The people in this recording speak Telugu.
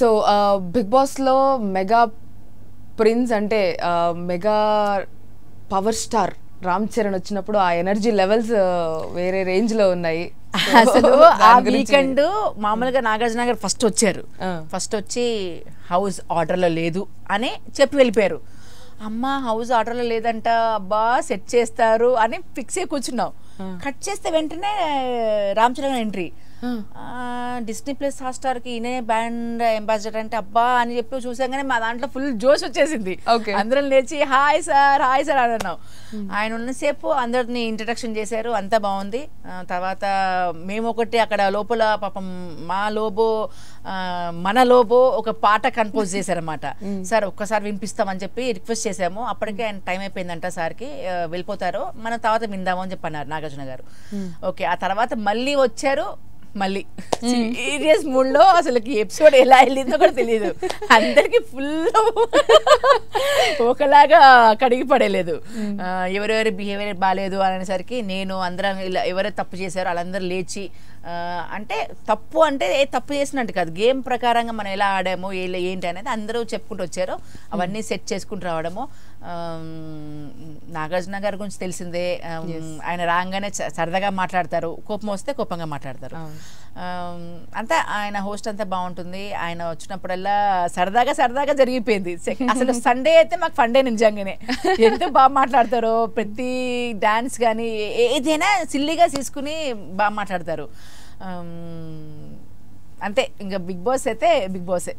సో బిగ్ బాస్లో మెగా ప్రిన్స్ అంటే mega power star Ram Charan వచ్చినప్పుడు ఆ ఎనర్జీ లెవెల్స్ వేరే రేంజ్ లో ఉన్నాయి అసలు ఆ వీకెండ్ మామూలుగా నాగార్జున గారు ఫస్ట్ వచ్చారు ఫస్ట్ వచ్చి హౌస్ ఆర్డర్లో లేదు అని చెప్పి వెళ్ళిపోయారు అమ్మ హౌస్ ఆర్డర్లో లేదంట అబ్బా సెట్ చేస్తారు అని ఫిక్స్ అయి కూర్చున్నావు కట్ చేస్తే వెంటనే Ram Charan entry Disney plus హాట్స్టార్కి ఇనే బ్యాండ్ అంబాసిడర్ అంటే అబ్బా అని చెప్పి చూసాగానే మా దాంట్లో ఫుల్ జోష్ వచ్చేసింది ఓకే అందరం లేచి హాయ్ సార్ హాయ్ సార్ అని అన్నాం ఆయన ఉన్నసేపు అందరిని ఇంట్రడక్షన్ చేశారు అంతా బాగుంది తర్వాత మేము ఒకటి అక్కడ లోపల పాపం మా లోబో మన లోబో ఒక పాట కంపోజ్ చేశారనమాట సార్ ఒక్కసారి వినిపిస్తామని చెప్పి రిక్వెస్ట్ చేశాము అప్పటికే ఆయన టైం అయిపోయిందంట సార్కి వెళ్ళిపోతారు మనం తర్వాత విందాము అని చెప్పన్నారు నాగార్జున గారు ఓకే ఆ తర్వాత మళ్ళీ వచ్చారు మళ్ళీ సీరియస్ మూడ్ లో అసలు ఎపిసోడ్ ఎలా వెళ్ళిందో కూడా తెలియదు అందరికి ఫుల్ ఒకలాగా కడిగి పడలేదు ఎవరెవరి బిహేవియర్ బాగాలేదు అనేసరికి నేను అందరం ఇలా ఎవరైతే తప్పు చేశారో వాళ్ళందరూ లేచి అంటే తప్పు అంటే ఏ తప్పు చేసినట్టు కాదు గేమ్ ప్రకారంగా మనం ఎలా ఆడాము ఏంటి అనేది అందరూ చెప్పుకుంటూ వచ్చారు అవన్నీ సెట్ చేసుకుంటూ రావడము నాగార్జున గారి గురించి తెలిసిందే ఆయన రాగానే సరదాగా మాట్లాడతారు కోపం వస్తే కోపంగా మాట్లాడతారు అంతా ఆయన హోస్ట్ అంతా బాగుంటుంది ఆయన వచ్చినప్పుడల్లా సరదాగా సరదాగా జరిగిపోయింది అసలు సండే అయితే మాకు ఫండే నిజంగానే ఎంత బాగా మాట్లాడతారు ప్రతి డాన్స్ కానీ ఏదైనా సిల్లీగా తీసుకుని బాగా మాట్లాడతారు అంతే ఇంకా బిగ్ బాస్ అయితే బిగ్ బాసే